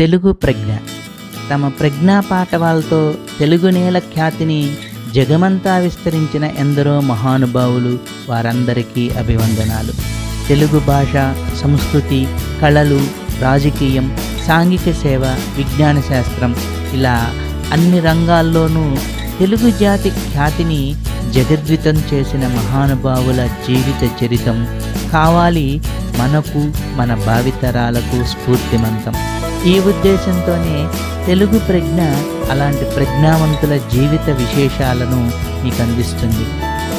తెలుగు ప్రజ్ఞ తమ ప్రజ్ఞా పాఠవాలతో తెలుగు నేల ఖ్యాతిని జగమంతా విస్తరించిన ఎందరో మహానుభావులు వారందరికీ అభివందనాలు తెలుగు భాష సంస్కృతి కళలు రాజకీయం సాంఘిక సేవ విజ్ఞాన శాస్త్రం ఇలా అన్ని రంగాల్లోనూ తెలుగు జాతి ఖ్యాతిని జగద్వితం చేసిన మహానుభావుల జీవిత చరితం కావాలి మనకు మన భావితరాలకు స్ఫూర్తిమంతం ఈ ఉద్దేశంతోనే తెలుగు ప్రజ్ఞ అలాంటి ప్రజ్ఞావంతుల జీవిత విశేషాలను మీకు అందిస్తుంది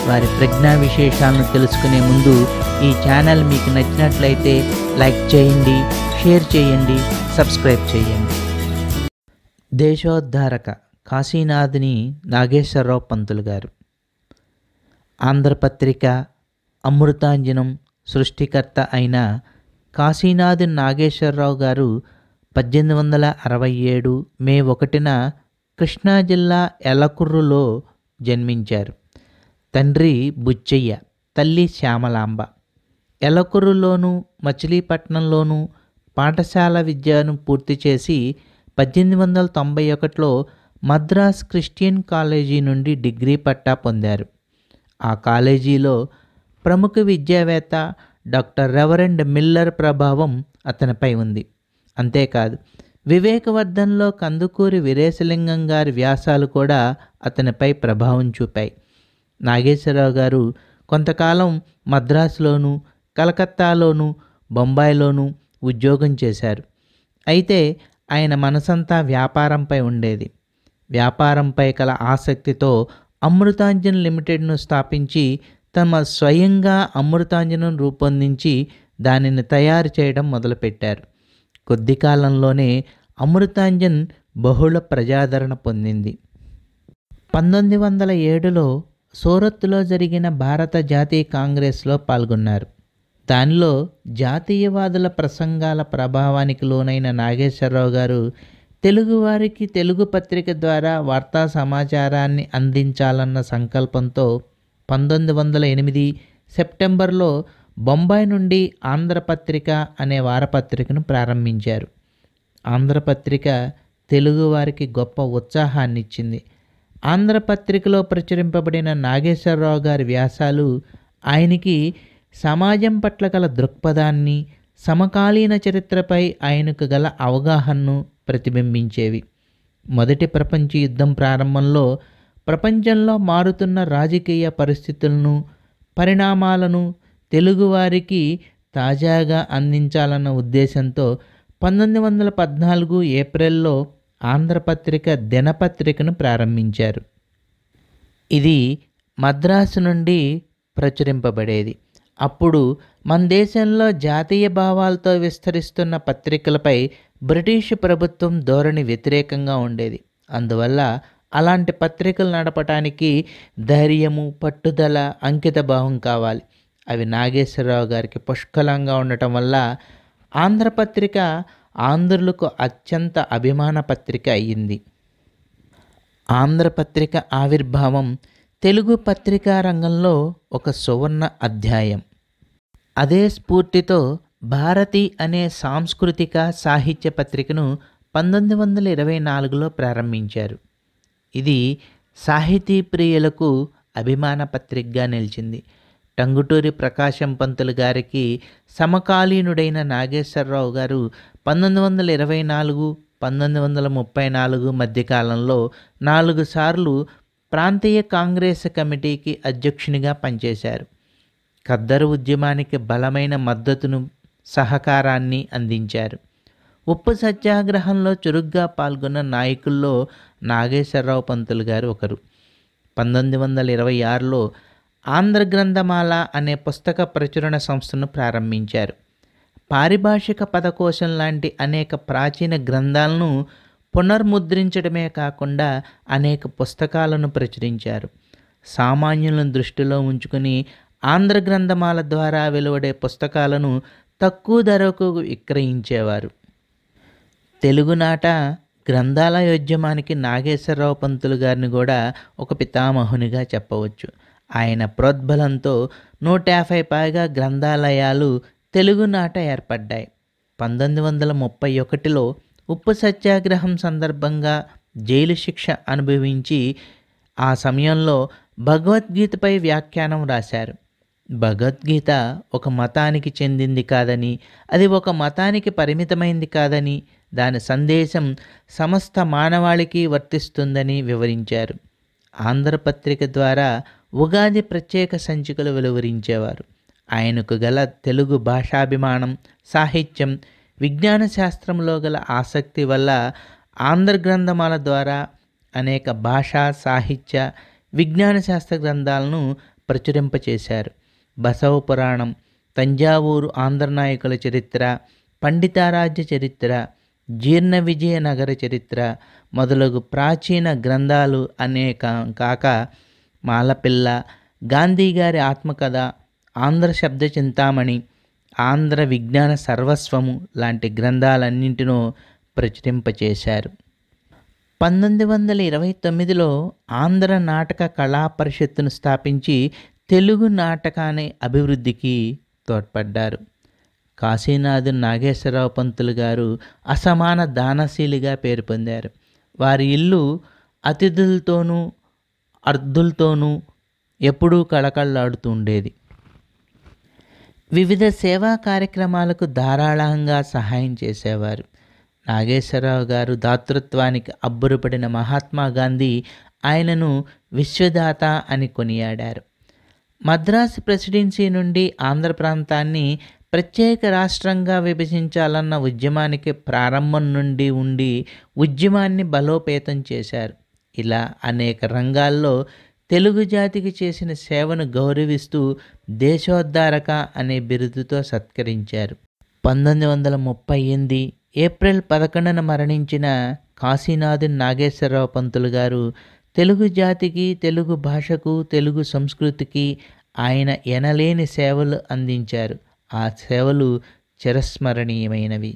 వారి ప్రజ్ఞా విశేషాలను తెలుసుకునే ముందు ఈ ఛానల్ మీకు నచ్చినట్లయితే లైక్ చేయండి షేర్ చేయండి సబ్స్క్రైబ్ చేయండి దేశోద్ధారక కాశీనాథ్ని నాగేశ్వరరావు పంతులు గారు ఆంధ్రపత్రిక అమృతాంజనం సృష్టికర్త అయిన కాశీనాథ్ నాగేశ్వరరావు గారు పద్దెనిమిది వందల అరవై ఏడు మే ఒకటిన కృష్ణా జిల్లా ఎలకుర్రులో జన్మించారు తండ్రి బుచ్చయ్య తల్లి శ్యామలాంబ ఎలకుర్రులోను మచిలీపట్నంలోను పాఠశాల విద్యను పూర్తి చేసి పద్దెనిమిది వందల తొంభై ఒకటిలో మద్రాస్ క్రిస్టియన్ కాలేజీ నుండి డిగ్రీ పట్టా పొందారు ఆ కాలేజీలో ప్రముఖ విద్యావేత్త డాక్టర్ రెవరెండ్ మిల్లర్ ప్రభావం అతనిపై ఉంది అంతేకాదు వివేకవర్ధన్లో కందుకూరి వీరేశలింగం గారి వ్యాసాలు కూడా అతనిపై ప్రభావం చూపాయి నాగేశ్వరరావు గారు కొంతకాలం మద్రాసులోను కలకత్తాలోనూ బొంబాయిలోనూ ఉద్యోగం చేశారు అయితే ఆయన మనసంతా వ్యాపారంపై ఉండేది వ్యాపారంపై కల ఆసక్తితో అమృతాంజన్ లిమిటెడ్ను స్థాపించి తమ స్వయంగా అమృతాంజనం రూపొందించి దానిని తయారు చేయడం మొదలుపెట్టారు కొద్ది కాలంలోనే అమృతాంజన్ బహుళ ప్రజాదరణ పొందింది పంతొమ్మిది వందల ఏడులో సూరత్లో జరిగిన భారత జాతీయ కాంగ్రెస్లో పాల్గొన్నారు దానిలో జాతీయవాదుల ప్రసంగాల ప్రభావానికి లోనైన నాగేశ్వరరావు గారు తెలుగువారికి తెలుగు పత్రిక ద్వారా వార్తా సమాచారాన్ని అందించాలన్న సంకల్పంతో పంతొమ్మిది వందల ఎనిమిది సెప్టెంబర్లో బొంబాయి నుండి ఆంధ్రపత్రిక అనే వారపత్రికను ప్రారంభించారు ఆంధ్రపత్రిక తెలుగువారికి గొప్ప ఉత్సాహాన్ని ఇచ్చింది ఆంధ్రపత్రికలో ప్రచురింపబడిన నాగేశ్వరరావు గారి వ్యాసాలు ఆయనకి సమాజం పట్ల గల దృక్పథాన్ని సమకాలీన చరిత్రపై ఆయనకు గల అవగాహనను ప్రతిబింబించేవి మొదటి ప్రపంచ యుద్ధం ప్రారంభంలో ప్రపంచంలో మారుతున్న రాజకీయ పరిస్థితులను పరిణామాలను తెలుగువారికి తాజాగా అందించాలన్న ఉద్దేశంతో పంతొమ్మిది వందల పద్నాలుగు ఏప్రిల్లో ఆంధ్రపత్రిక దినపత్రికను ప్రారంభించారు ఇది మద్రాసు నుండి ప్రచురింపబడేది అప్పుడు మన దేశంలో జాతీయ భావాలతో విస్తరిస్తున్న పత్రికలపై బ్రిటిష్ ప్రభుత్వం ధోరణి వ్యతిరేకంగా ఉండేది అందువల్ల అలాంటి పత్రికలు నడపటానికి ధైర్యము పట్టుదల అంకితభావం కావాలి అవి నాగేశ్వరరావు గారికి పుష్కలంగా ఉండటం వల్ల ఆంధ్రపత్రిక ఆంధ్రులకు అత్యంత అభిమాన పత్రిక అయ్యింది ఆంధ్రపత్రిక ఆవిర్భావం తెలుగు పత్రికా రంగంలో ఒక సువర్ణ అధ్యాయం అదే స్ఫూర్తితో భారతి అనే సాంస్కృతిక సాహిత్య పత్రికను పంతొమ్మిది వందల ఇరవై నాలుగులో ప్రారంభించారు ఇది సాహితీ ప్రియులకు అభిమాన పత్రికగా నిలిచింది టంగుటూరి ప్రకాశం పంతులు గారికి సమకాలీనుడైన నాగేశ్వరరావు గారు పంతొమ్మిది వందల ఇరవై నాలుగు పంతొమ్మిది వందల ముప్పై నాలుగు మధ్యకాలంలో నాలుగు సార్లు ప్రాంతీయ కాంగ్రెస్ కమిటీకి అధ్యక్షునిగా పనిచేశారు ఖద్దరు ఉద్యమానికి బలమైన మద్దతును సహకారాన్ని అందించారు ఉప్పు సత్యాగ్రహంలో చురుగ్గా పాల్గొన్న నాయకుల్లో నాగేశ్వరరావు పంతులు గారు ఒకరు పంతొమ్మిది వందల ఇరవై ఆరులో ఆంధ్ర గ్రంథమాల అనే పుస్తక ప్రచురణ సంస్థను ప్రారంభించారు పారిభాషిక పదకోశం లాంటి అనేక ప్రాచీన గ్రంథాలను పునర్ముద్రించడమే కాకుండా అనేక పుస్తకాలను ప్రచురించారు సామాన్యులను దృష్టిలో ఉంచుకుని ఆంధ్ర గ్రంథమాల ద్వారా వెలువడే పుస్తకాలను తక్కువ ధరకు విక్రయించేవారు తెలుగునాట గ్రంథాలయోద్యమానికి నాగేశ్వరరావు పంతులు గారిని కూడా ఒక పితామహునిగా చెప్పవచ్చు ఆయన ప్రోద్బలంతో నూట యాభై పైగా గ్రంథాలయాలు తెలుగునాట ఏర్పడ్డాయి పంతొమ్మిది వందల ముప్పై ఒకటిలో ఉప్పు సత్యాగ్రహం సందర్భంగా జైలు శిక్ష అనుభవించి ఆ సమయంలో భగవద్గీతపై వ్యాఖ్యానం రాశారు భగవద్గీత ఒక మతానికి చెందింది కాదని అది ఒక మతానికి పరిమితమైంది కాదని దాని సందేశం సమస్త మానవాళికి వర్తిస్తుందని వివరించారు ఆంధ్రపత్రిక ద్వారా ఉగాది ప్రత్యేక సంచికలు వెలువరించేవారు ఆయనకు గల తెలుగు భాషాభిమానం సాహిత్యం విజ్ఞాన శాస్త్రంలో గల ఆసక్తి వల్ల ఆంధ్ర గ్రంథమాల ద్వారా అనేక భాషా సాహిత్య విజ్ఞాన శాస్త్ర గ్రంథాలను ప్రచురింపచేశారు బసవ పురాణం తంజావూరు ఆంధ్రనాయకుల చరిత్ర పండితారాజ్య చరిత్ర జీర్ణ విజయనగర చరిత్ర మొదలగు ప్రాచీన గ్రంథాలు అనేక కాక మాలపిల్ల గాంధీ గారి ఆత్మకథ ఆంధ్ర శబ్ద చింతామణి ఆంధ్ర విజ్ఞాన సర్వస్వము లాంటి గ్రంథాలన్నింటినో ప్రచురింపచేశారు పంతొమ్మిది వందల ఇరవై తొమ్మిదిలో ఆంధ్ర నాటక కళా పరిషత్తును స్థాపించి తెలుగు నాటకాన్ని అభివృద్ధికి తోడ్పడ్డారు కాశీనాథ్ నాగేశ్వరరావు పంతులు గారు అసమాన దానశీలిగా పేరు పొందారు వారి ఇల్లు అతిథులతోనూ అర్ధులతోనూ ఎప్పుడూ కళకళలాడుతూ ఉండేది వివిధ సేవా కార్యక్రమాలకు ధారాళంగా సహాయం చేసేవారు నాగేశ్వరరావు గారు దాతృత్వానికి అబ్బురపడిన మహాత్మా గాంధీ ఆయనను విశ్వదాత అని కొనియాడారు మద్రాసు ప్రెసిడెన్సీ నుండి ఆంధ్ర ప్రాంతాన్ని ప్రత్యేక రాష్ట్రంగా విభజించాలన్న ఉద్యమానికి ప్రారంభం నుండి ఉండి ఉద్యమాన్ని బలోపేతం చేశారు ఇలా అనేక రంగాల్లో తెలుగు జాతికి చేసిన సేవను గౌరవిస్తూ దేశోద్ధారక అనే బిరుదుతో సత్కరించారు పంతొమ్మిది వందల ముప్పై ఎనిమిది ఏప్రిల్ పదకొండున మరణించిన కాశీనాథన్ నాగేశ్వరరావు పంతులు గారు తెలుగు జాతికి తెలుగు భాషకు తెలుగు సంస్కృతికి ఆయన ఎనలేని సేవలు అందించారు ఆ సేవలు చిరస్మరణీయమైనవి